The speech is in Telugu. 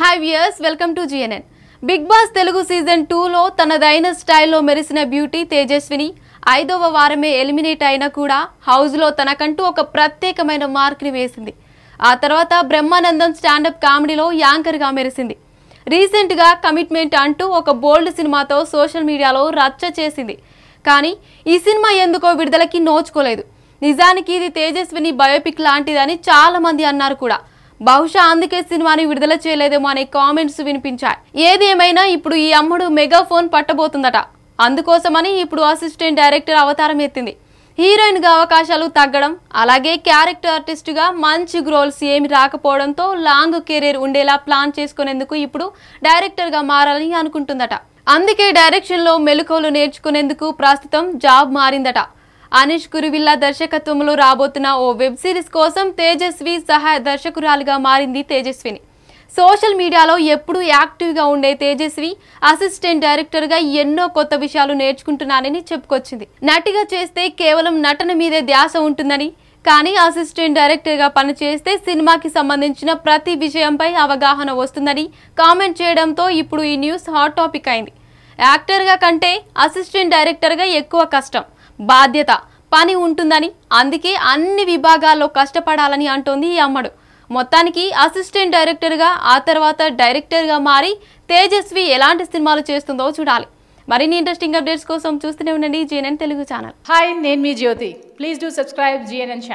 hi viewers welcome to GNN Bigg Boss Telugu season టూలో తనదైన స్టైల్లో మెరిసిన బ్యూటీ తేజస్విని ఐదవ వారమే ఎలిమినేట్ అయినా కూడా హౌస్లో తనకంటూ ఒక ప్రత్యేకమైన మార్క్ని వేసింది ఆ తర్వాత బ్రహ్మానందం స్టాండప్ కామెడీలో యాంకర్గా మెరిసింది రీసెంట్గా కమిట్మెంట్ అంటూ ఒక బోల్డ్ సినిమాతో సోషల్ మీడియాలో రచ్చ చేసింది కానీ ఈ సినిమా ఎందుకో విడుదలకి నోచుకోలేదు నిజానికి ఇది తేజస్విని బయోపిక్ లాంటిదని చాలామంది అన్నారు కూడా బహుశా అందుకే సినిమాని విడుదల చేయలేదేమో అనే కామెంట్స్ వినిపించాయి ఏది ఏమైనా ఇప్పుడు ఈ మెగా మెగాఫోన్ పట్టబోతుందట అందుకోసమని ఇప్పుడు అసిస్టెంట్ డైరెక్టర్ అవతారం ఎత్తింది హీరోయిన్గా అవకాశాలు తగ్గడం అలాగే క్యారెక్టర్ ఆర్టిస్ట్గా మంచి గ్రోల్స్ ఏమి రాకపోవడంతో లాంగ్ కెరీర్ ఉండేలా ప్లాన్ చేసుకునేందుకు ఇప్పుడు డైరెక్టర్గా మారాలని అనుకుంటుందట అందుకే డైరెక్షన్లో మెలకువలు నేర్చుకునేందుకు ప్రస్తుతం జాబ్ మారిందట అనిష్ గురువిల్లా దర్శకత్వంలో రాబోతున్న ఓ వెబ్ సిరీస్ కోసం తేజస్వి సహాయ దర్శకురాలుగా మారింది తేజస్విని సోషల్ మీడియాలో ఎప్పుడూ యాక్టివ్గా ఉండే తేజస్వి అసిస్టెంట్ డైరెక్టర్గా ఎన్నో కొత్త విషయాలు నేర్చుకుంటున్నానని చెప్పుకొచ్చింది నటిగా చేస్తే కేవలం నటన మీదే ధ్యాస ఉంటుందని కానీ అసిస్టెంట్ డైరెక్టర్గా పనిచేస్తే సినిమాకి సంబంధించిన ప్రతి విషయంపై అవగాహన వస్తుందని కామెంట్ చేయడంతో ఇప్పుడు ఈ న్యూస్ హాట్ టాపిక్ అయింది యాక్టర్గా కంటే అసిస్టెంట్ డైరెక్టర్గా ఎక్కువ కష్టం బాధ్యత పని ఉంటుందని అందుకే అన్ని విభాగాల్లో కష్టపడాలని అంటోంది ఈ అమ్మడు మొత్తానికి అసిస్టెంట్ డైరెక్టర్గా ఆ తర్వాత డైరెక్టర్గా మారి తేజస్వి ఎలాంటి సినిమాలు చేస్తుందో చూడాలి మరిన్ని ఇంట్రెస్టింగ్ అప్డేట్స్ కోసం చూస్తూనే ఉండండి జీఎన్ఎన్ తెలుగు ఛానల్ హాయ్ నేను మీ Jyothi please do subscribe GNN channel